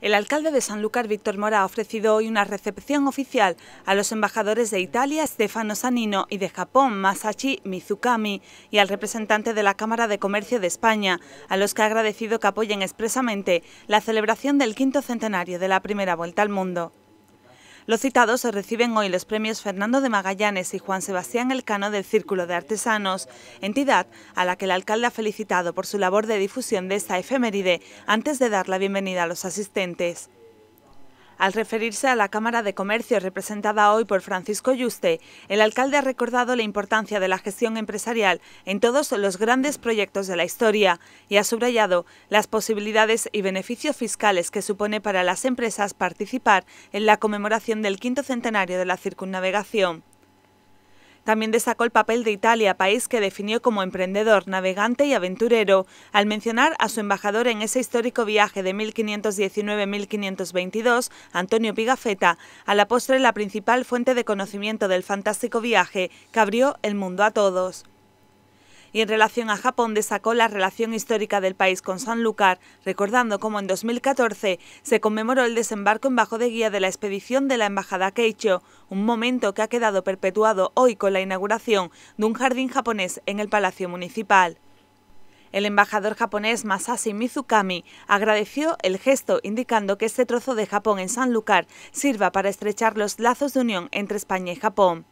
El alcalde de Sanlúcar, Víctor Mora, ha ofrecido hoy una recepción oficial a los embajadores de Italia, Stefano Sanino, y de Japón, Masachi Mizukami, y al representante de la Cámara de Comercio de España, a los que ha agradecido que apoyen expresamente la celebración del quinto centenario de la primera vuelta al mundo. Los citados reciben hoy los premios Fernando de Magallanes y Juan Sebastián Elcano del Círculo de Artesanos, entidad a la que el alcalde ha felicitado por su labor de difusión de esta efeméride antes de dar la bienvenida a los asistentes. Al referirse a la Cámara de Comercio representada hoy por Francisco Yuste, el alcalde ha recordado la importancia de la gestión empresarial en todos los grandes proyectos de la historia y ha subrayado las posibilidades y beneficios fiscales que supone para las empresas participar en la conmemoración del quinto centenario de la circunnavegación. También destacó el papel de Italia, país que definió como emprendedor, navegante y aventurero, al mencionar a su embajador en ese histórico viaje de 1519-1522, Antonio Pigafetta, a la postre la principal fuente de conocimiento del fantástico viaje que abrió el mundo a todos y en relación a Japón destacó la relación histórica del país con Sanlúcar, recordando cómo en 2014 se conmemoró el desembarco en Bajo de Guía de la expedición de la Embajada Keicho, un momento que ha quedado perpetuado hoy con la inauguración de un jardín japonés en el Palacio Municipal. El embajador japonés Masashi Mizukami agradeció el gesto indicando que este trozo de Japón en Sanlúcar sirva para estrechar los lazos de unión entre España y Japón.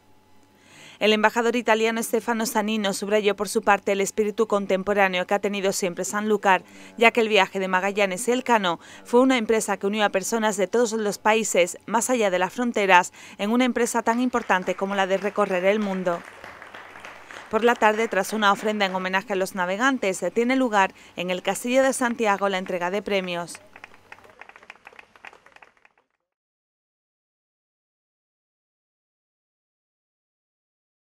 El embajador italiano Stefano Sanino subrayó por su parte el espíritu contemporáneo que ha tenido siempre Sanlúcar, ya que el viaje de Magallanes y Elcano fue una empresa que unió a personas de todos los países, más allá de las fronteras, en una empresa tan importante como la de recorrer el mundo. Por la tarde, tras una ofrenda en homenaje a los navegantes, tiene lugar en el Castillo de Santiago la entrega de premios.